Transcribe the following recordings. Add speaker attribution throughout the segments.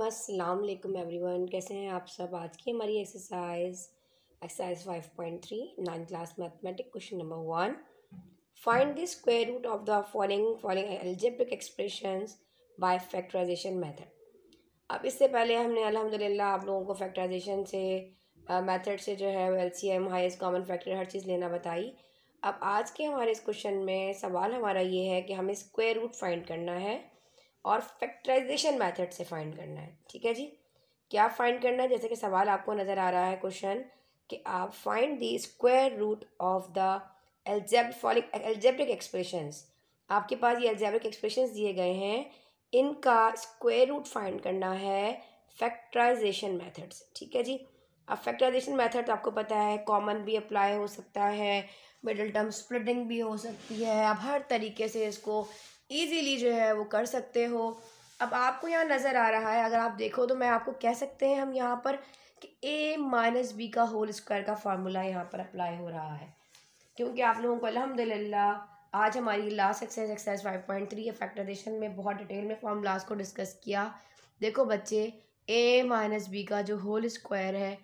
Speaker 1: वालेकुम अस्सलाम वालेकुम कैसे हैं आप सब आज की हमारी exercise exercise five point three nine class mathematic question number one find the square root of the following following algebraic expression by factorization method अब इससे पहले हमने अल्हम्दुलिल्लाह आप लोगों को फैक्टराइजेशन से मेथड uh, से जो है वो L C M highest common factor हर चीज़ लेना बताई अब आज के हमारे इस क्वेश्चन में सवाल हमारा ये है कि हमें स्क्वेयर रूट फाइंड करना है और फैक्टराइजेशन मेथड से फाइंड करना है ठीक है जी क्या फाइंड करना है जैसे कि सवाल आपको नज़र आ रहा है क्वेश्चन कि आप find the square root of the algebraic algebraic expressions आपके पास ये एल्जेब्रिक एक्सप्रेशंस दिए गए हैं इनका स्क्वायर रूट फाइंड करना है फैक्टराइजेशन से ठीक है जी अब फैक्टराइजेशन मैथड तो आपको पता है कॉमन भी अप्लाई हो सकता है मिडल टर्म स्प्लिटिंग भी हो सकती है अब हर तरीके से इसको ईजीली जो है वो कर सकते हो अब आपको यहाँ नज़र आ रहा है अगर आप देखो तो मैं आपको कह सकते हैं हम यहाँ पर कि ए माइनस बी का होल स्क्वायर का फार्मूला यहाँ पर अप्लाई हो रहा है क्योंकि आप लोगों को अलहमदिल्ला आज हमारी last exercise exercise five point three है फैक्टराइजेशन में बहुत डिटेल में लास्ट को डिस्कस किया देखो बच्चे ए माइनस बी का जो होल स्क्वायर है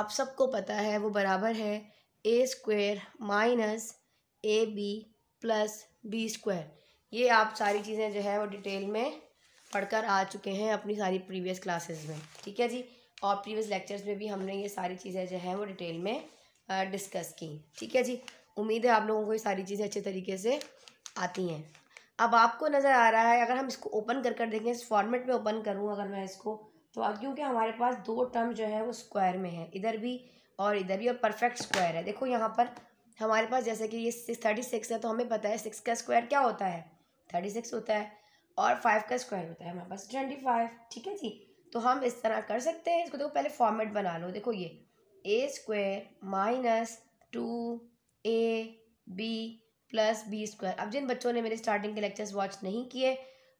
Speaker 1: आप सबको पता है वो बराबर है a square minus a b plus b square ये आप सारी चीज़ें जो है वो डिटेल में पढ़कर आ चुके हैं अपनी सारी प्रीवियस क्लासेस में ठीक है जी और प्रीवियस लेक्चर्स में भी हमने ये सारी चीज़ें जो हैं वो डिटेल में डिस्कस की ठीक है जी उम्मीद है आप लोगों को ये सारी चीज़ें अच्छे तरीके से आती हैं अब आपको नज़र आ रहा है अगर हम इसको ओपन कर कर देखें इस फॉर्मेट में ओपन करूँ अगर मैं इसको तो क्योंकि हमारे पास दो टर्म जो है वो स्क्वायर में है इधर भी और इधर भी और परफेक्ट स्क्वायर है देखो यहाँ पर हमारे पास जैसे कि ये सिक्स थर्टी सिक्स है तो हमें पता है सिक्स का स्क्वायर क्या होता है थर्टी सिक्स होता है और फाइव का स्क्वायर होता है हमारे पास ट्वेंटी फाइव ठीक है जी तो हम इस तरह कर सकते हैं इसको देखो पहले फॉर्मेट बना लो देखो ये a square minus two a b plus b square अब जिन बच्चों ने मेरे स्टार्टिंग के लेक्चर्स वॉच नहीं किए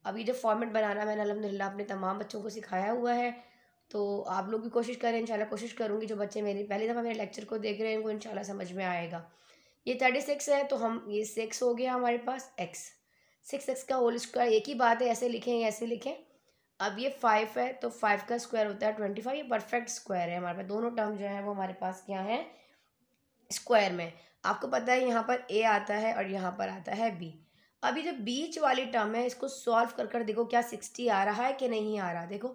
Speaker 1: अब ये जो फॉर्मेट बनाना मैंने अलहमदिल्ला अपने तमाम बच्चों को सिखाया हुआ है तो आप लोग भी कोशिश करें इंशाल्लाह कोशिश करूँगी जो बच्चे मेरी पहली दफ़ा मेरे लेक्चर को देख रहे हैं उनको इंशाल्लाह समझ में आएगा ये थर्टी सिक्स है तो हम ये सिक्स हो गया हमारे पास एक्स सिक्स एक्स का होल स्क्वायर एक ही बात है ऐसे लिखें ऐसे लिखें अब ये फाइव है तो फाइव का स्क्वायर होता है ट्वेंटी फाइव ये परफेक्ट स्क्वायर है हमारे पास दोनों टर्म जो है वो हमारे पास क्या है स्क्वायर में आपको पता है यहाँ पर ए आता है और यहाँ पर आता है बी अभी जो बीच वाली टर्म है इसको सॉल्व कर कर देखो क्या सिक्सटी आ रहा है कि नहीं आ रहा देखो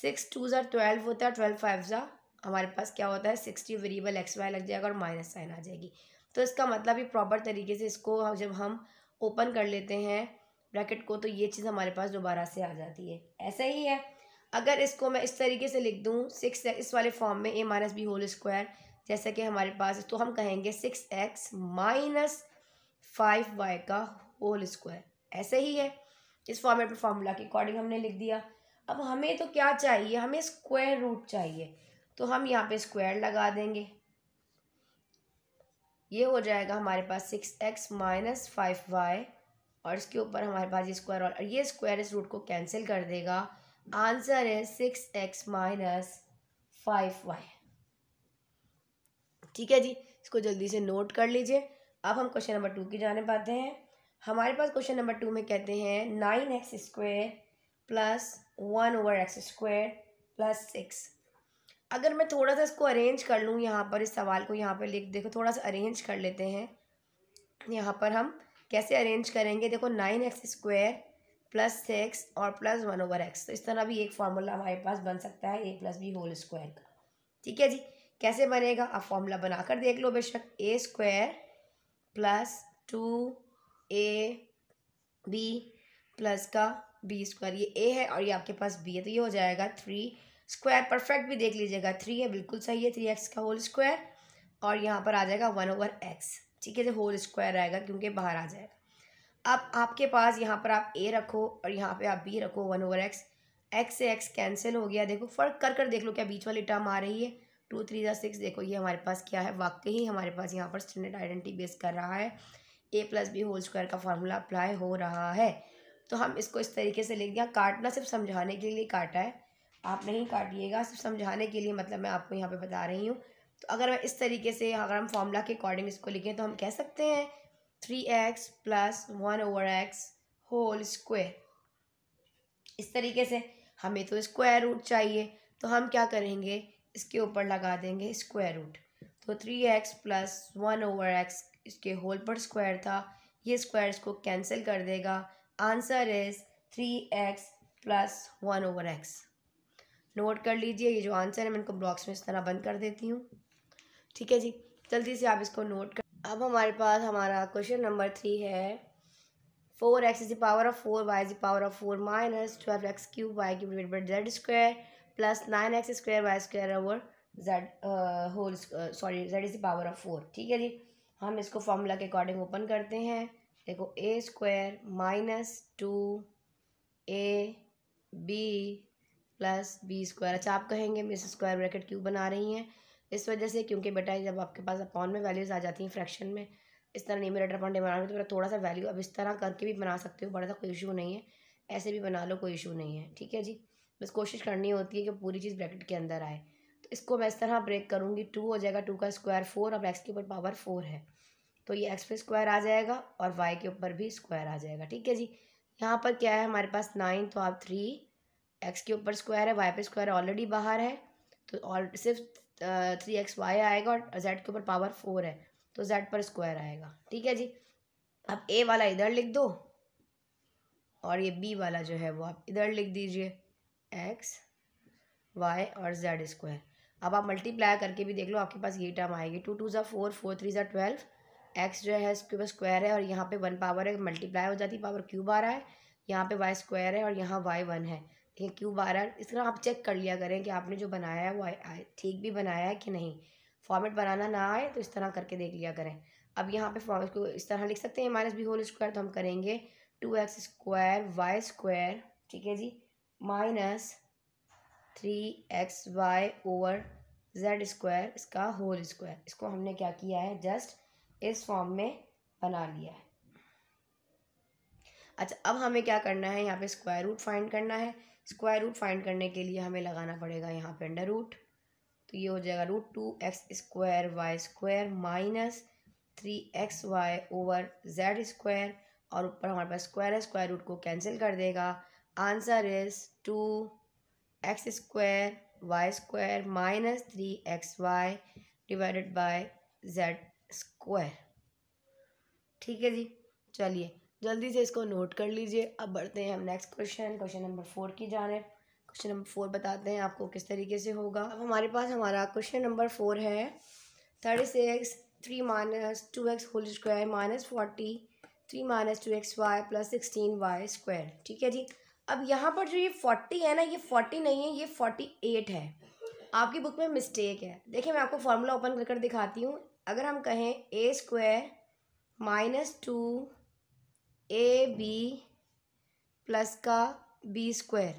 Speaker 1: सिक्स टू ज़ार ट्वेल्व होता है ट्वेल्व फाइव ज़ा हमारे पास क्या होता है सिक्सटी वेरिएबल एक्स वाई लग जाएगा और माइनस साइन आ जाएगी तो इसका मतलब ये प्रॉपर तरीके से इसको जब हम ओपन कर लेते हैं ब्रैकेट को तो ये चीज़ हमारे पास दोबारा से आ जाती है ऐसा ही है अगर इसको मैं इस तरीके से लिख दूँ सिक्स इस वाले फॉर्म में a minus b whole square जैसा कि हमारे पास तो हम कहेंगे six x minus five y का होल स्क्वायर ऐसे ही है इस फॉर्मेट पर फार्मूला के अकॉर्डिंग हमने लिख दिया अब हमें तो क्या चाहिए हमें स्क्वायर रूट चाहिए तो हम यहाँ पे स्क्वायर लगा देंगे ये हो जाएगा हमारे पास six x minus five y और इसके ऊपर हमारे पास ये स्क्वायर और ये स्क्वायर इस रूट को कैंसिल कर देगा आंसर है six x minus five y ठीक है जी इसको जल्दी से नोट कर लीजिए अब हम क्वेश्चन नंबर टू की जाने पाते हैं हमारे पास क्वेश्चन नंबर टू में कहते हैं nine x square plus one over x square plus six अगर मैं थोड़ा सा इसको अरेंज कर लूँ यहाँ पर इस सवाल को यहाँ पर लिख देखो थोड़ा सा अरेंज कर लेते हैं यहाँ पर हम कैसे अरेंज करेंगे देखो nine x square plus six और प्लस वन ओवर एक्स तो इस तरह भी एक फार्मूला हमारे पास बन सकता है a plus b whole square का ठीक है जी कैसे बनेगा आप फार्मूला बनाकर देख लो बेशक a square plus two a b plus का बी स्क्वायर ये ए है और ये आपके पास बी है तो ये हो जाएगा थ्री स्क्वायर परफेक्ट भी देख लीजिएगा थ्री है बिल्कुल सही है थ्री एक्स का होल स्क्वायर और यहाँ पर आ जाएगा वन ओवर एक्स ठीक है तो होल स्क्वायर आएगा क्योंकि बाहर आ जाएगा अब आपके पास यहाँ पर आप ए रखो और यहाँ पर आप बी रखो वन ओवर एक्स एक्स से एक्स कैंसिल हो गया देखो फ़र्क कर कर देख लो क्या बीच वाली टर्म आ रही है टू थ्री या सिक्स देखो ये हमारे पास क्या है वाकई ही हमारे पास यहाँ पर स्टैंडर्ड आइडेंटिटी बेस कर रहा है a plus b whole square का फार्मूला अप्लाई हो रहा है तो हम इसको इस तरीके से लिख दिया काटना सिर्फ समझाने के लिए काटा है आप नहीं काटिएगा सिर्फ समझाने के लिए मतलब मैं आपको यहाँ पे बता रही हूँ तो अगर मैं इस तरीके से अगर हम फॉर्मूला के अकॉर्डिंग इसको लिखें तो हम कह सकते हैं three x plus one over x whole square इस तरीके से हमें तो स्क्वायर रूट चाहिए तो हम क्या करेंगे इसके ऊपर लगा देंगे स्क्वायर रूट तो three x plus one over x इसके होल पर स्क्वायर था ये स्क्वायर इसको कैंसिल कर देगा answer is three x plus one over x note कर लीजिए ये जो आंसर है मैं इनको ब्लॉक्स में इस तरह बंद कर देती हूँ ठीक है जी जल्दी से आप इसको नोट कर अब हमारे पास हमारा क्वेश्चन नंबर थ्री है four x is the power of four y is the power of four minus twelve x cube y cube z square plus nine x square y square over z whole sorry z is the power of four ठीक है जी हम इसको formula के according open करते हैं देखो a square minus two a b plus b square अच्छा आप कहेंगे मिस स्क्वायर ब्रैकेट क्यों बना रही हैं इस वजह से क्योंकि बेटा जब आपके पास अपॉन में वैल्यूज़ आ जाती हैं फ्रैक्शन में इस तरह न्यूमिनेटर अपॉन डिनोमिनेटर में तो थोड़ा सा वैल्यू अब इस तरह करके भी बना सकते हो बड़ा सा कोई इशू नहीं है ऐसे भी बना लो कोई इशू नहीं है ठीक है जी बस कोशिश करनी होती है कि पूरी चीज़ ब्रैकेट के अंदर आए तो इसको मैं इस तरह ब्रेक करूँगी टू हो जाएगा टू का स्क्वायर फोर अब एक्स के ऊपर पावर फोर है तो ये एक्स पे स्क्वायर आ जाएगा और वाई के ऊपर भी स्क्वायर आ जाएगा ठीक है जी यहाँ पर क्या है हमारे पास नाइन तो आप थ्री एक्स के ऊपर स्क्वायर है वाई पे स्क्वायर ऑलरेडी बाहर है तो और सिर्फ थ्री एक्स वाई आएगा और जेड के ऊपर पावर फोर है तो जेड पर स्क्वायर आएगा ठीक है जी अब ए वाला इधर लिख दो और ये बी वाला जो है वो आप इधर लिख दीजिए एक्स वाई और जेड स्क्वायर अब आप मल्टीप्लाई करके भी देख लो आपके पास ये टर्म आएगी टू टू ज़ा फोर फोर थ्री ज़ा ट्वेल्व एक्स जो है इसके ऊपर स्क्वायर है और यहाँ पे वन पावर है मल्टीप्लाई हो जाती है पावर क्यूब आ रहा है यहाँ पे वाई स्क्वायर है और यहाँ वाई वन है एल क्यू बारह इस तरह आप चेक कर लिया करें कि आपने जो बनाया है वो आए ठीक भी बनाया है कि नहीं फॉर्मेट बनाना ना आए तो इस तरह करके देख लिया करें अब यहाँ पे फॉर्मेट को इस तरह लिख सकते हैं माइनस बी होल स्क्वायर तो हम करेंगे two x square y square ठीक है जी minus three x y over z square इसका होल स्क्वायर इसको हमने क्या किया है जस्ट इस फॉर्म में बना लिया है अच्छा अब हमें क्या करना है यहाँ पे स्क्वायर रूट फाइंड करना है स्क्वायर रूट फाइंड करने के लिए हमें लगाना पड़ेगा यहाँ पे अंडर रूट तो ये हो जाएगा root two x square y square minus three x y over z square और ऊपर हमारे पास स्क्वायर है स्क्वायर रूट को कैंसिल कर देगा answer is two x square y square minus three x y divided by z square ठीक है जी चलिए जल्दी से इसको नोट कर लीजिए अब बढ़ते हैं हम next question question number four की जाने क्वेश्चन नंबर फोर बताते हैं आपको किस तरीके से होगा अब हमारे पास हमारा क्वेश्चन नंबर फोर है thirty six three minus two x whole square minus forty three minus two x y plus sixteen y square ठीक है जी अब यहाँ पर जो ये फोर्टी है ना ये फोर्टी नहीं है ये फोर्टी एट है आपकी बुक में मिस्टेक है देखिए मैं आपको फार्मूला ओपन कर कर दिखाती हूँ अगर हम कहें a square minus two a b plus का बी स्क्वायर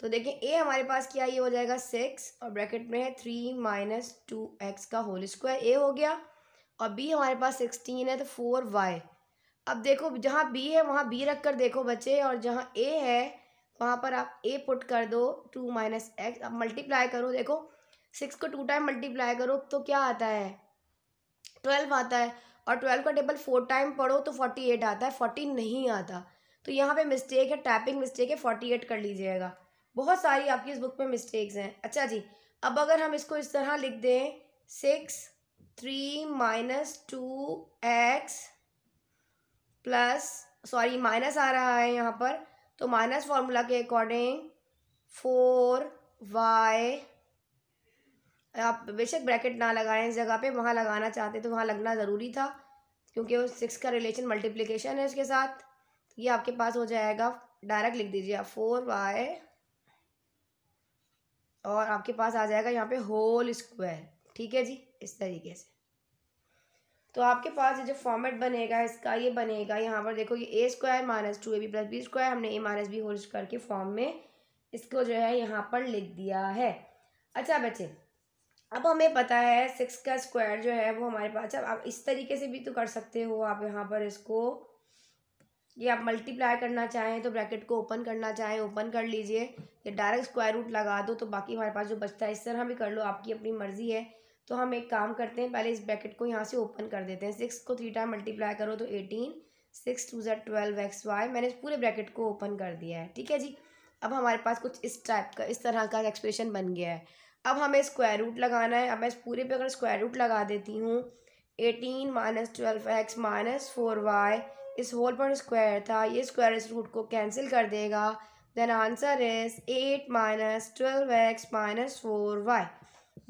Speaker 1: तो देखें ए हमारे पास क्या ये हो जाएगा सिक्स और ब्रैकेट में है थ्री माइनस टू एक्स का होल स्क्वायर ए हो गया और बी हमारे पास सिक्सटीन है तो फोर वाई अब देखो जहाँ बी है वहाँ बी रख कर देखो बच्चे और जहाँ ए है वहाँ पर आप ए पुट कर दो टू माइनस एक्स अब मल्टीप्लाई करो देखो सिक्स को टू टाइम मल्टीप्लाई करो तो क्या आता है ट्वेल्व आता है और ट्वेल्व का टेबल फोर टाइम पढ़ो तो फोर्टी एट आता है फोर्टी नहीं आता तो यहाँ पे मिस्टेक है टाइपिंग मिस्टेक है फोर्टी एट कर लीजिएगा बहुत सारी आपकी इस बुक में मिस्टेक्स हैं अच्छा जी अब अगर हम इसको इस तरह लिख दें six three minus two x plus sorry minus आ रहा है यहाँ पर तो माइनस फार्मूला के अकॉर्डिंग फोर वाई आप बेशक ब्रैकेट ना लगाएं इस जगह पे वहाँ लगाना चाहते तो वहाँ लगना ज़रूरी था क्योंकि वो सिक्स का रिलेशन मल्टीप्लिकेशन है उसके साथ ये आपके पास हो जाएगा डायरेक्ट लिख दीजिए आप फोर वाई और आपके पास आ जाएगा यहाँ पे होल स्क्वायर ठीक है जी इस तरीके से तो आपके पास ये जो फॉर्मेट बनेगा इसका ये बनेगा यहाँ पर देखो ये a square minus two a b plus b square हमने a minus b whole square के फॉर्म में इसको जो है यहाँ पर लिख दिया है अच्छा बच्चे अब हमें पता है सिक्स का स्क्वायर जो है वो हमारे पास अब आप इस तरीके से भी तो कर सकते हो आप यहाँ पर इसको ये आप मल्टीप्लाई करना चाहें तो ब्रैकेट को ओपन करना चाहें ओपन कर लीजिए या डायरेक्ट स्क्वायर रूट लगा दो तो बाकी हमारे पास जो बचता है इस तरह भी कर लो आपकी अपनी मर्ज़ी है तो हम एक काम करते हैं पहले इस ब्रैकेट को यहाँ से ओपन कर देते हैं सिक्स को थ्री टाइम मल्टीप्लाई करो तो एटीन सिक्स टू ज़ा ट्वेल्व एक्स वाई मैंने इस पूरे ब्रैकेट को ओपन कर दिया है ठीक है जी अब हमारे पास कुछ इस टाइप का इस तरह का एक्सप्रेशन बन गया है अब हमें स्क्वायर रूट लगाना है अब मैं इस पूरे पे अगर स्क्वायर रूट लगा देती हूँ eighteen minus twelve x minus four y इस होल पर स्क्वायर था ये स्क्वायर इस रूट को कैंसिल कर देगा then answer is eight minus twelve x minus four y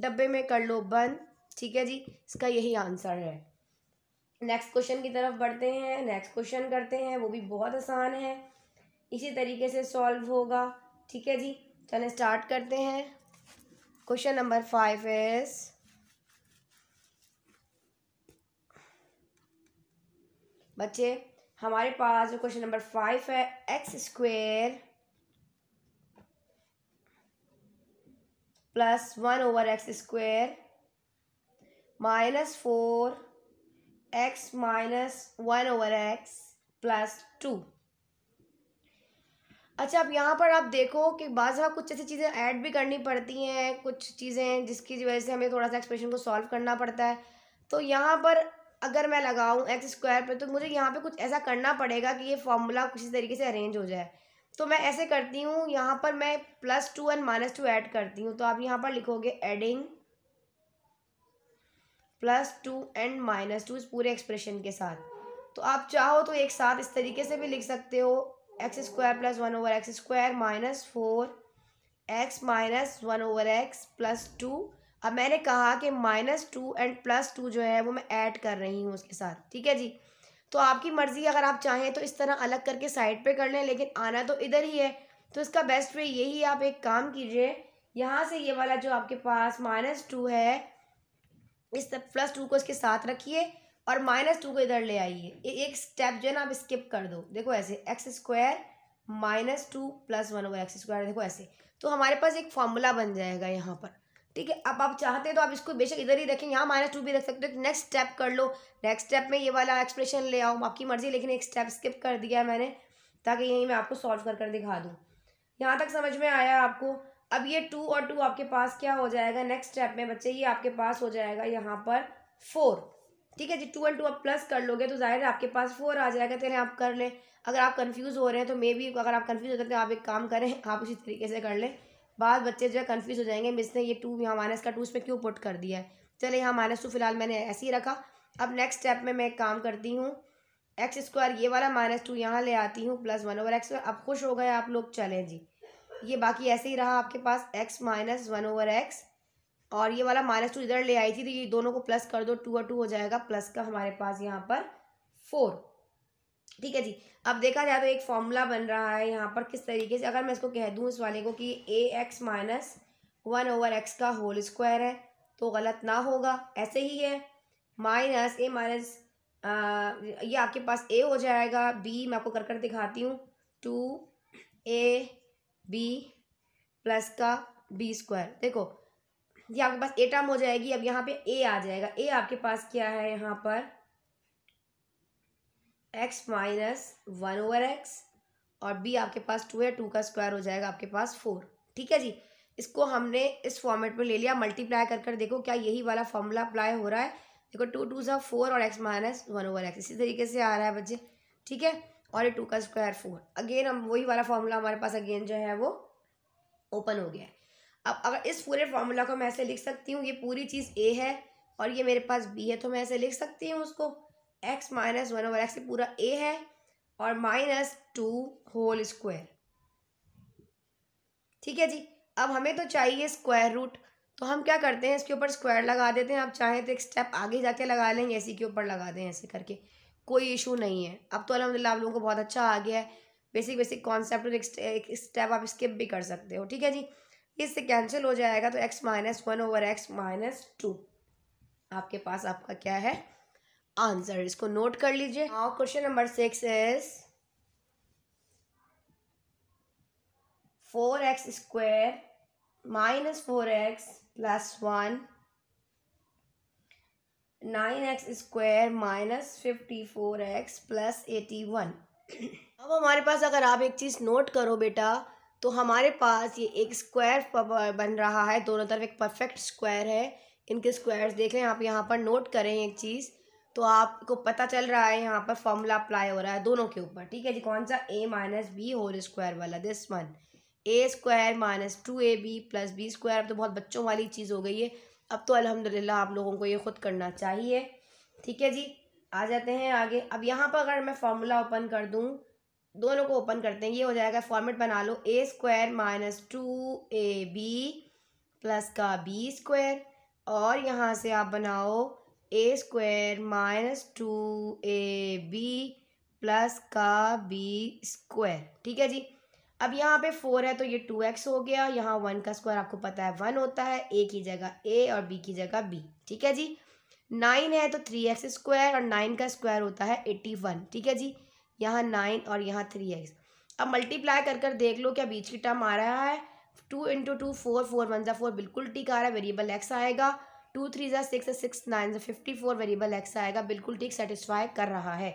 Speaker 1: डब्बे में कर लो बंद ठीक है जी इसका यही आंसर है नेक्स्ट क्वेश्चन की तरफ बढ़ते हैं नेक्स्ट क्वेश्चन करते हैं वो भी बहुत आसान है इसी तरीके से सॉल्व होगा ठीक है जी चलें स्टार्ट करते हैं क्वेश्चन नंबर फाइव इज बच्चे हमारे पास जो क्वेश्चन नंबर फाइव है X square plus one over X square minus four x minus one over x plus two अच्छा अब यहाँ पर आप देखो कि बाज़ कुछ ऐसी चीज़ें ऐड भी करनी पड़ती हैं कुछ चीज़ें जिसकी वजह से हमें थोड़ा सा एक्सप्रेशन को सॉल्व करना पड़ता है तो यहाँ पर अगर मैं लगाऊँ एक्स स्क्वायर पर तो मुझे यहाँ पे कुछ ऐसा करना पड़ेगा कि ये फॉर्मूला किसी तरीके से अरेंज हो जाए तो मैं ऐसे करती हूँ यहाँ पर मैं plus two and minus two add करती हूँ तो आप यहाँ पर लिखोगे adding plus two and minus two इस पूरे एक्सप्रेशन के साथ तो आप चाहो तो एक साथ इस तरीके से भी लिख सकते हो x square plus one over x square minus four x minus one over x plus two अब मैंने कहा कि minus two and plus two जो है वो मैं ऐड कर रही हूँ उसके साथ ठीक है जी तो आपकी मर्ज़ी अगर आप चाहें तो इस तरह अलग करके साइड पे कर लें लेकिन आना तो इधर ही है तो इसका बेस्ट वे यही आप एक काम कीजिए यहाँ से ये वाला जो आपके पास माइनस टू है इस प्लस टू को इसके साथ रखिए और माइनस टू को इधर ले आइए एक स्टेप जो है ना आप स्किप कर दो देखो ऐसे x square minus two plus one over x square देखो ऐसे तो हमारे पास एक फॉर्मूला बन जाएगा यहाँ पर ठीक है अब आप चाहते हैं तो आप इसको बेशक इधर ही रखें यहाँ माइनस टू भी रख सकते हो नेक्स्ट स्टेप कर लो नेक्स्ट स्टेप में ये वाला एक्सप्रेशन ले आओ आपकी मर्जी लेकिन एक स्टेप स्किप कर दिया मैंने ताकि यहीं मैं आपको सॉल्व कर कर दिखा दूँ यहाँ तक समझ में आया आपको अब ये टू और टू आपके पास क्या हो जाएगा नेक्स्ट स्टेप में बच्चे ये आपके पास हो जाएगा यहाँ पर फोर ठीक है जी टू एंड टू आप प्लस कर लोगे तो जाहिर है आपके पास फोर आ जाएगा तेरे आप कर लें अगर आप कन्फ्यूज़ हो रहे हैं तो मे बी अगर आप कन्फ्यूज़ होते हैं तो आप एक काम करें आप उसी तरीके से कर लें बाद बच्चे जो है कन्फ्यूज़ हो जाएंगे मिस ने ये टू यहाँ माइनस का टू इस पर क्यों पुट कर दिया है चले यहाँ माइनस टू फिलहाल मैंने ऐसे ही रखा अब नेक्स्ट स्टेप में मैं एक काम करती हूँ एक्स स्क्वायर ये वाला माइनस टू यहाँ ले आती हूँ प्लस वन ओवर एक्स अब खुश हो गए आप लोग चलें जी ये बाकी ऐसे ही रहा आपके पास x minus one over x और ये वाला माइनस टू इधर ले आई थी तो ये दोनों को प्लस कर दो टू और टू हो जाएगा प्लस का हमारे पास यहाँ पर फोर ठीक है जी अब देखा जाए तो एक फॉर्मूला बन रहा है यहाँ पर किस तरीके से अगर मैं इसको कह दूँ इस वाले को कि a x minus one over x का होल स्क्वायर है तो गलत ना होगा ऐसे ही है माइनस ए माइनस ये आपके पास ए हो जाएगा बी मैं आपको कर कर दिखाती हूँ टू ए बी प्लस का बी स्क्वायर देखो ये आपके पास ए टर्म हो जाएगी अब यहाँ पे ए आ जाएगा ए आपके पास क्या है यहाँ पर x minus one over x और बी आपके पास टू है टू का स्क्वायर हो जाएगा आपके पास फोर ठीक है जी इसको हमने इस फॉर्मेट में ले लिया मल्टीप्लाई कर कर देखो क्या यही वाला फॉर्मूला अप्लाई हो रहा है देखो टू टू सा फोर और x minus one over x इसी तरीके से आ रहा है बच्चे ठीक है और ये टू का स्क्वायर फोर अगेन हम वही वाला फॉर्मूला हमारे पास अगेन जो है वो ओपन हो गया है अब अगर इस पूरे फार्मूला को मैं ऐसे लिख सकती हूँ ये पूरी चीज़ ए है और ये मेरे पास बी है तो मैं ऐसे लिख सकती हूँ उसको x minus one over x पूरा ए है और माइनस टू होल स्क्वायर ठीक है जी अब हमें तो चाहिए स्क्वायर रूट तो हम क्या करते हैं इसके ऊपर स्क्वायर लगा देते हैं आप चाहें तो एक स्टेप आगे जाके लगा लें इसी के ऊपर लगा दें ऐसे करके कोई इशू नहीं है अब तो अलहमदिल्ला आप लोगों को बहुत अच्छा आ गया है बेसिक बेसिक कॉन्सेप्ट और एक स्टेप आप स्किप भी कर सकते हो ठीक है जी इससे कैंसिल हो जाएगा तो x minus one over x minus two आपके पास आपका क्या है आंसर इसको नोट कर लीजिए और question number six is four x square minus four x plus one nine x square minus fifty four x plus eighty one अब हमारे पास अगर आप एक चीज़ नोट करो बेटा तो हमारे पास ये एक स्क्वायर बन रहा है दोनों तरफ एक परफेक्ट स्क्वायर है इनके स्क्वायर्स देख लें आप यहाँ पर नोट करें एक चीज़ तो आपको पता चल रहा है यहाँ पर फॉर्मूला अप्लाई हो रहा है दोनों के ऊपर ठीक है जी कौन सा a minus b whole square वाला this one a square minus two a b plus b square अब तो बहुत बच्चों वाली चीज़ हो गई है अब तो अल्हम्दुलिल्लाह आप लोगों को ये खुद करना चाहिए ठीक है जी आ जाते हैं आगे अब यहाँ पर अगर मैं फॉर्मूला ओपन कर दूँ दोनों को ओपन करते हैं ये हो जाएगा फॉर्मेट बना लो a square minus two a b plus का बी स्क्वायर और यहाँ से आप बनाओ a square minus two a b plus का बी स्क्वायर ठीक है जी अब यहाँ पे फोर है तो ये टू एक्स हो गया यहाँ वन का स्क्वायर आपको पता है वन होता है ए की जगह ए और बी की जगह बी ठीक है जी नाइन है तो थ्री एक्स स्क्वायर और नाइन का स्क्वायर होता है एट्टी वन ठीक है जी यहाँ नाइन और यहाँ थ्री एक्स अब मल्टीप्लाई कर कर देख लो क्या बीच की टर्म आ रहा है two into two four four one ज़ा फोर बिल्कुल टिक आ रहा है वेरिएबल एक्स आएगा टू थ्री ज़ा सिक्स सिक्स नाइन ज़ा फिफ्टी फोर वेरिएबल एक्स आएगा बिल्कुल टीक सेटिस्फाई कर रहा है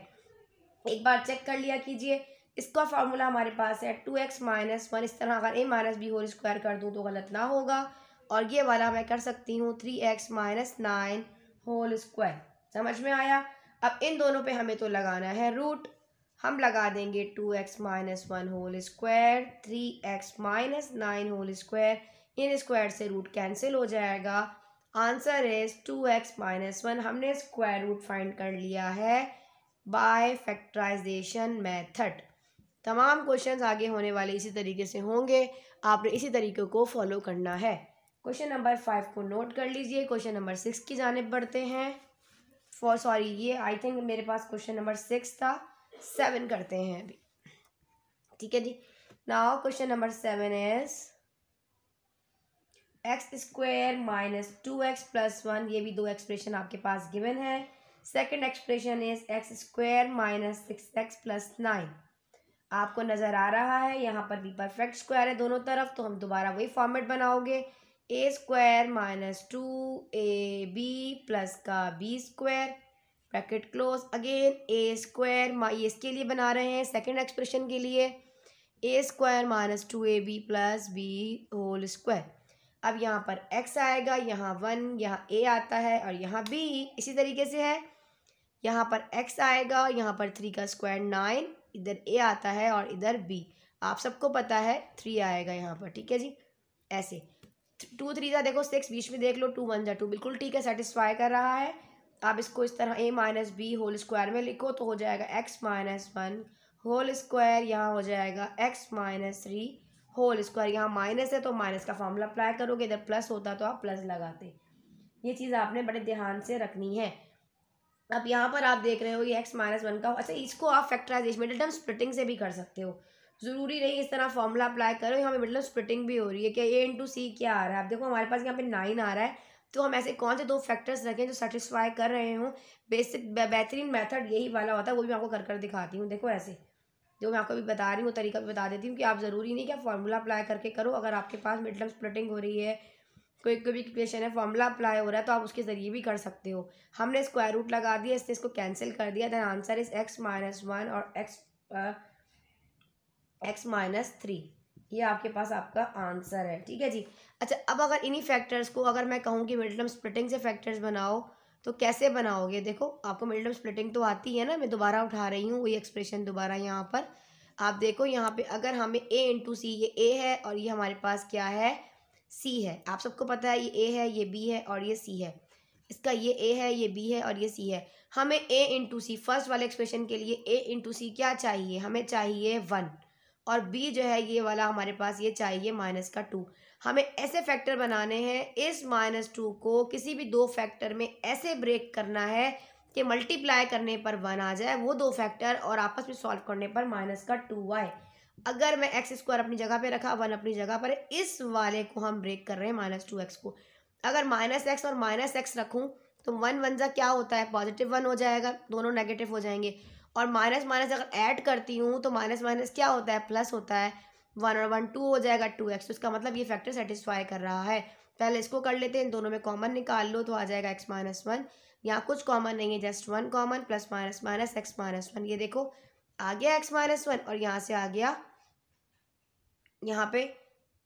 Speaker 1: एक बार चेक कर लिया कीजिए इसका फार्मूला हमारे पास है टू एक्स माइनस वन इस तरह अगर a minus b whole square कर दूँ तो गलत ना होगा और ये वाला मैं कर सकती हूँ three x minus nine whole square समझ में आया अब इन दोनों पे हमें तो लगाना है रूट हम लगा देंगे two x minus one whole square three x minus nine whole square इन स्क्वायर से रूट कैंसिल हो जाएगा answer is two x minus one हमने स्क्वायर रूट फाइंड कर लिया है बाय फैक्टराइजेशन मेथड तमाम क्वेश्चंस आगे होने वाले इसी तरीके से होंगे आपने इसी तरीके को फॉलो करना है क्वेश्चन नंबर फाइव को नोट कर लीजिए क्वेश्चन नंबर सिक्स की जानब बढ़ते हैं फॉर सॉरी ये आई थिंक मेरे पास क्वेश्चन नंबर सिक्स था सेवन करते हैं अभी ठीक है जी now question number seven is x square minus two x plus one ये भी दो एक्सप्रेशन आपके पास गिवन है second expression is x square minus six x plus nine आपको नज़र आ रहा है यहाँ पर भी परफेक्ट स्क्वायर है दोनों तरफ तो हम दोबारा वही फॉर्मेट बनाओगे a square minus two a b plus का b square bracket close again a square ये इसके लिए बना रहे हैं सेकेंड एक्सप्रेशन के लिए a square minus two a b plus b whole square अब यहाँ पर एक्स आएगा यहाँ वन यहाँ ए आता है और यहाँ बी इसी तरीके से है यहाँ पर एक्स आएगा यहाँ पर थ्री का स्क्वायर नाइन इधर ए आता है और इधर बी आप सबको पता है थ्री आएगा यहाँ पर ठीक है जी ऐसे टू थ्री का देखो सिक्स बीच में देख लो टू वन जा टू बिल्कुल ठीक है सेटिस्फाई कर रहा है आप इसको इस तरह a minus b whole square में लिखो तो हो जाएगा x minus one whole square यहाँ हो जाएगा x minus three whole square यहाँ माइनस है तो माइनस का फॉर्मूला अप्लाई करोगे इधर प्लस होता तो आप प्लस लगाते ये चीज़ आपने बड़े ध्यान से रखनी है अब यहाँ पर आप देख रहे हो ये एक्स माइनस वन का अच्छा इसको आप फैक्टराइजेशन मिडल टर्म स्प्लिटिंग से भी कर सकते हो ज़रूरी नहीं इस तरह फॉर्मूला अप्लाई करो यहाँ पे मिडल मतलब स्प्लिटिंग भी हो रही है कि ए इंटू सी क्या आ रहा है आप देखो हमारे पास यहाँ पे नाइन आ रहा है तो हम ऐसे कौन से दो फैक्टर्स रखें जो सेटिस्फाई कर रहे हों बेसिक बेहतरीन मेथड यही वाला होता है वो भी मैं आपको कर कर दिखाती हूँ देखो ऐसे जो मैं आपको अभी बता रही हूँ तरीका भी बता देती हूँ कि आप ज़रूरी नहीं कि आप फार्मूला अप्लाई करके करो अगर आपके पास मिड टर्म स्प्लिटिंग हो रही है कोई कोई भी क्वेश्चन है फॉर्मूला अप्लाई हो रहा है तो आप उसके ज़रिए भी कर सकते हो हमने स्क्वायर रूट लगा दिया इससे इसको कैंसिल कर दिया then answer is x minus one और एक्स एक्स माइनस थ्री ये आपके पास आपका आंसर है ठीक है जी अच्छा अब अगर इन्हीं फैक्टर्स को अगर मैं कहूँ कि मिडिल टर्म स्प्लिटिंग से फैक्टर्स बनाओ तो कैसे बनाओगे देखो आपको मिडिल टर्म स्प्लिटिंग तो आती है ना मैं दोबारा उठा रही हूँ वही एक्सप्रेशन दोबारा यहाँ पर आप देखो यहाँ पे अगर हमें ए इंटू सी ये ए है और ये हमारे पास क्या है सी है आप सबको पता है ये ए है ये बी है और ये सी है इसका ये ए है ये बी है और ये सी है हमें ए इंटू सी फर्स्ट वाले एक्सप्रेशन के लिए ए इंटू सी क्या चाहिए हमें चाहिए वन और बी जो है ये वाला हमारे पास ये चाहिए माइनस का टू हमें ऐसे फैक्टर बनाने हैं इस माइनस टू को किसी भी दो फैक्टर में ऐसे ब्रेक करना है कि मल्टीप्लाई करने पर वन आ जाए वो दो फैक्टर और आपस में सॉल्व करने पर माइनस का टू आए अगर मैं एक्स स्क्वायर अपनी जगह पे रखा वन अपनी जगह पर इस वाले को हम ब्रेक कर रहे हैं माइनस टू एक्स को अगर माइनस एक्स और माइनस एक्स रखूँ तो वन वन जा क्या होता है पॉजिटिव वन हो जाएगा दोनों नेगेटिव हो जाएंगे और माइनस माइनस अगर ऐड करती हूँ तो माइनस माइनस क्या होता है प्लस होता है वन और वन टू हो जाएगा टू एक्स तो इसका मतलब ये फैक्टर सेटिस्फाई कर रहा है पहले इसको कर लेते हैं दोनों में कॉमन निकाल लो तो आ जाएगा एक्स माइनस वन यहाँ कुछ कॉमन नहीं है just one common plus minus minus x minus one ये देखो आ गया एक्स माइनस वन और यहाँ से आ गया यहाँ पे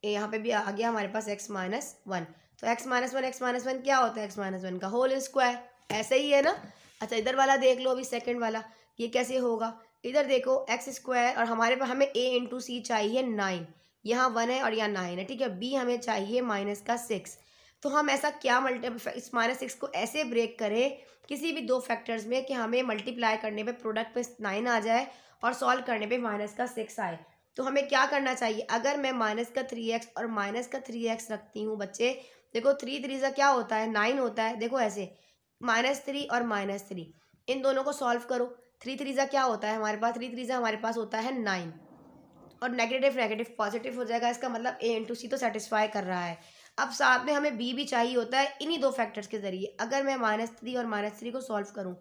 Speaker 1: यहाँ पे भी आ गया हमारे पास एक्स माइनस वन तो x minus one x minus one क्या होता है एक्स माइनस वन का होल स्क्वायर ऐसे ही है ना अच्छा इधर वाला देख लो अभी सेकंड वाला ये कैसे होगा इधर देखो एक्स स्क्वायर और हमारे पास हमें ए इंटू सी चाहिए नाइन यहाँ वन है और यहाँ नाइन है ठीक है बी हमें चाहिए माइनस का सिक्स तो हम ऐसा क्या मल्टी इस माइनस सिक्स को ऐसे ब्रेक करें किसी भी दो फैक्टर्स में कि हमें मल्टीप्लाई करने पे प्रोडक्ट पे नाइन आ जाए और सॉल्व करने पे माइनस का सिक्स आए तो हमें क्या करना चाहिए अगर मैं माइनस का थ्री एक्स और माइनस का थ्री एक्स रखती हूँ बच्चे देखो थ्री थ्री सा क्या होता है नाइन होता है देखो ऐसे माइनस थ्री और माइनस थ्री इन दोनों को सॉल्व करो थ्री थ्रीज़ा क्या होता है हमारे पास थ्री थ्रीज़ा हमारे पास होता है नाइन और नेगेटिव नेगेटिव पॉजिटिव हो जाएगा इसका मतलब ए इंटू सी तो सेटिस्फाई कर रहा है अब साथ में हमें बी भी चाहिए होता है इन्हीं दो फैक्टर्स के ज़रिए अगर मैं माइनस थ्री और माइनस थ्री को सॉल्व करूँ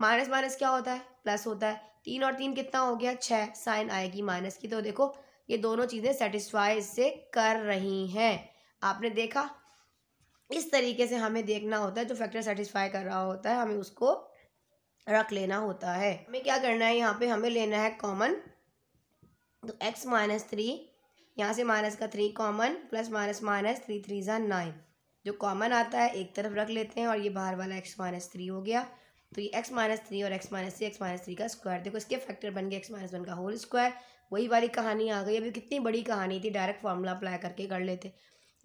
Speaker 1: माइनस माइनस क्या होता है प्लस होता है तीन और तीन कितना हो गया छः साइन आएगी माइनस की तो देखो ये दोनों चीज़ें सेटिस्फाई इससे कर रही हैं आपने देखा इस तरीके से हमें देखना होता है जो फैक्टर सेटिस्फाई कर रहा होता है हमें उसको रख लेना होता है हमें क्या करना है यहाँ पे हमें लेना है कॉमन तो एक्स माइनस थ्री यहाँ से माइनस का three common plus minus minus three three ज़ा नाइन जो कॉमन आता है एक तरफ रख लेते हैं और ये बाहर वाला एक्स माइनस थ्री हो गया तो ये एक्स माइनस थ्री और x minus three x minus three का स्क्वायर देखो इसके फैक्टर बन गए एक्स माइनस वन का होल स्क्वायर वही वाली कहानी आ गई अभी कितनी बड़ी कहानी थी डायरेक्ट फार्मूला अप्लाई करके कर लेते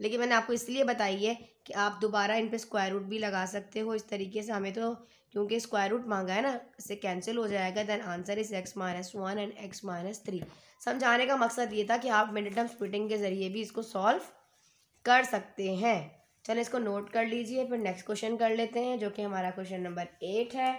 Speaker 1: लेकिन मैंने आपको इसलिए बताई है कि आप दोबारा इन पर स्क्वायर रूट भी लगा सकते हो इस तरीके से हमें तो क्योंकि स्क्वायर रूट मांगा है ना इससे कैंसिल हो जाएगा then answer is x minus one and x minus three समझाने का मकसद ये था कि आप मिड टर्म स्प्लिटिंग के ज़रिए भी इसको सॉल्व कर सकते हैं चलो इसको नोट कर लीजिए फिर नेक्स्ट क्वेश्चन कर लेते हैं जो कि हमारा क्वेश्चन नंबर एट है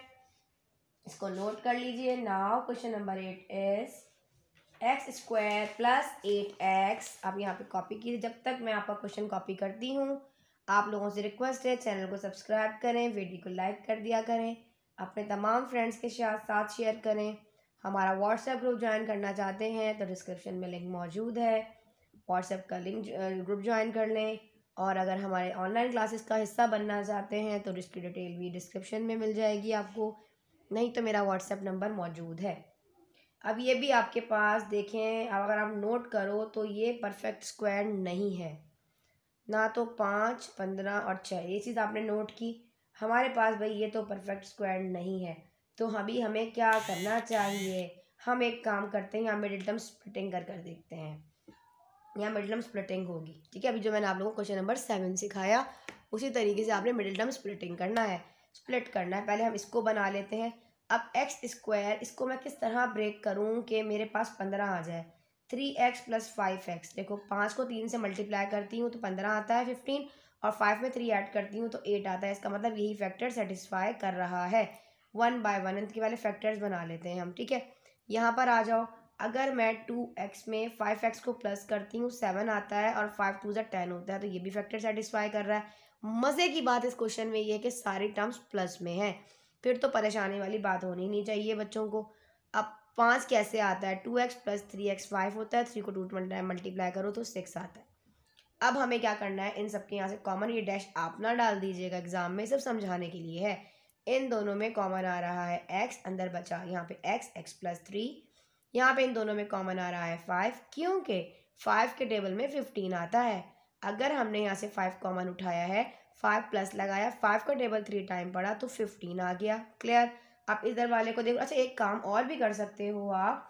Speaker 1: इसको नोट कर लीजिए now question number eight is x square plus eight x आप यहाँ पे कॉपी कीजिए जब तक मैं आपका क्वेश्चन कॉपी करती हूँ आप लोगों से रिक्वेस्ट है चैनल को सब्सक्राइब करें वीडियो को लाइक कर दिया करें अपने तमाम फ्रेंड्स के साथ साथ शेयर करें हमारा व्हाट्सएप ग्रुप ज्वाइन करना चाहते हैं तो डिस्क्रिप्शन में लिंक मौजूद है व्हाट्सएप का लिंक ग्रुप ज्वाइन कर लें और अगर हमारे ऑनलाइन क्लासेस का हिस्सा बनना चाहते हैं तो इसकी डिटेल भी डिस्क्रिप्शन में मिल जाएगी आपको नहीं तो मेरा व्हाट्सएप नंबर मौजूद है अब ये भी आपके पास देखें अब अगर आप नोट करो तो ये परफेक्ट स्क्वायर नहीं है ना तो पाँच पंद्रह और छः ये चीज़ आपने नोट की हमारे पास भाई ये तो परफेक्ट स्क्वायर नहीं है तो अभी हमें क्या करना चाहिए हम एक काम करते हैं यहाँ मिडिल टर्म स्प्लिटिंग कर कर देखते हैं यहाँ मिडिल टर्म स्प्लिटिंग होगी ठीक है अभी जो मैंने आप लोगों को क्वेश्चन नंबर सेवन सिखाया उसी तरीके से आपने मिडिल टर्म स्प्लिटिंग करना है स्प्लिट करना है पहले हम इसको बना लेते हैं अब एक्स स्क्वायर इसको मैं किस तरह ब्रेक करूँ कि मेरे पास पंद्रह आ जाए three x plus five x देखो पाँच को तीन से मल्टीप्लाई करती हूँ तो पंद्रह आता है फिफ्टीन और फाइव में थ्री ऐड करती हूँ तो एट आता है इसका मतलब यही फैक्टर सेटिस्फाई कर रहा है वन बाय वन इनके वाले फैक्टर्स बना लेते हैं हम ठीक है यहाँ पर आ जाओ अगर मैं टू एक्स में फाइव एक्स को प्लस करती हूँ सेवन आता है और फाइव टू जै टेन होता है तो ये भी फैक्टर सेटिस्फाई कर रहा है मज़े की बात इस क्वेश्चन में ये है कि सारी टर्म्स प्लस में हैं फिर तो परेशानी वाली बात होनी नहीं चाहिए बच्चों को अब पाँच कैसे आता है two x plus three x five होता है थ्री को टू मल्टीप्लाई करो तो सिक्स आता है अब हमें क्या करना है इन सबके यहाँ से कॉमन ये डैश आप ना डाल दीजिएगा एग्जाम में सब समझाने के लिए है इन दोनों में कॉमन आ रहा है एक्स अंदर बचा यहाँ पे एक्स एक्स प्लस थ्री यहाँ पे इन दोनों में कॉमन आ रहा है फाइव क्योंकि फाइव के टेबल में फिफ्टीन आता है अगर हमने यहाँ से फाइव कॉमन उठाया है फाइव प्लस लगाया फाइव का टेबल थ्री टाइम पड़ा तो फिफ्टीन आ गया क्लियर आप इधर वाले को देखो अच्छा एक काम और भी कर सकते हो आप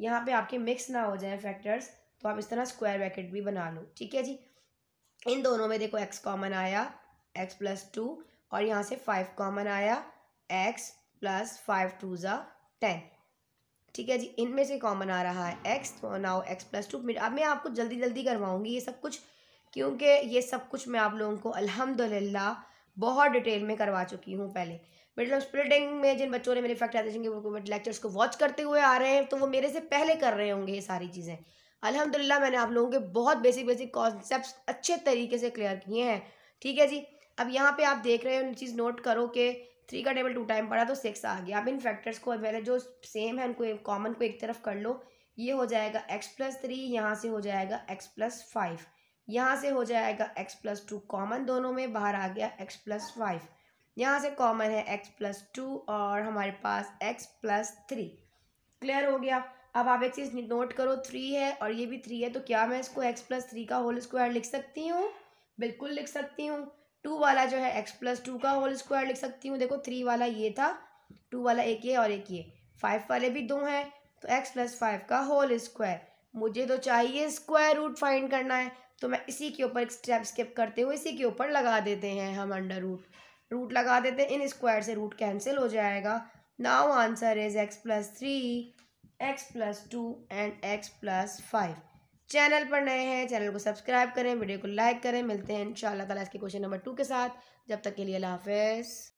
Speaker 1: यहाँ पे आपके मिक्स ना हो जाए फैक्टर्स तो आप इस तरह स्क्वायर ब्रैकेट भी बना लो ठीक है जी इन दोनों में देखो एक्स कॉमन आया एक्स प्लस टू और यहाँ से फाइव कॉमन आया एक्स प्लस फाइव टू ज़ा टेन ठीक है जी इनमें से कॉमन आ रहा है एक्स तो नाउ एक्स प्लस टू अब मैं आपको जल्दी जल्दी करवाऊँगी ये सब कुछ क्योंकि ये सब कुछ मैं आप लोगों को अलहमदल्ला बहुत डिटेल में करवा चुकी हूँ पहले मिडल स्प्लिटिंग में जिन बच्चों ने मैन्युफैक्चराइजेशन के लेक्चर्स को वॉच करते हुए आ रहे हैं तो वो मेरे से पहले कर रहे होंगे ये सारी चीज़ें अल्हम्दुलिल्लाह मैंने आप लोगों के बहुत बेसिक बेसिक कॉन्सेप्ट अच्छे तरीके से क्लियर किए हैं ठीक है जी अब यहाँ पे आप देख रहे हो चीज़ नोट करो कि थ्री का टेबल टू टाइम पड़ा तो सिक्स आ गया अब इन फैक्टर्स को मैंने जो सेम है उनको कॉमन को एक तरफ कर लो ये हो जाएगा एक्स प्लस थ्री यहाँ से हो जाएगा एक्स प्लस फाइव यहाँ से हो जाएगा एक्स प्लस टू कॉमन दोनों में बाहर आ गया एक्स प्लस फाइव यहाँ से कॉमन है x प्लस टू और हमारे पास x प्लस थ्री क्लियर हो गया अब आप एक चीज़ नोट करो थ्री है और ये भी थ्री है तो क्या मैं इसको x प्लस थ्री का होल स्क्वायर लिख सकती हूँ बिल्कुल लिख सकती हूँ टू वाला जो है x प्लस टू का होल स्क्वायर लिख सकती हूँ देखो थ्री वाला ये था टू वाला एक ये और एक ये फाइव वाले भी दो हैं तो x प्लस फाइव का होल स्क्वायर मुझे तो चाहिए स्क्वायर रूट फाइंड करना है तो मैं इसी के ऊपर एक स्टेप स्किप करते हुए इसी के ऊपर लगा देते हैं हम अंडर रूट रूट लगा देते इन स्क्वायर से रूट कैंसिल हो जाएगा now answer is x plus three x plus two and x plus five channel पर नए हैं चैनल को सब्सक्राइब करें वीडियो को लाइक करें मिलते हैं इन शाला इसके क्वेश्चन नंबर टू के साथ जब तक के लिए अल्लाह हाफिज़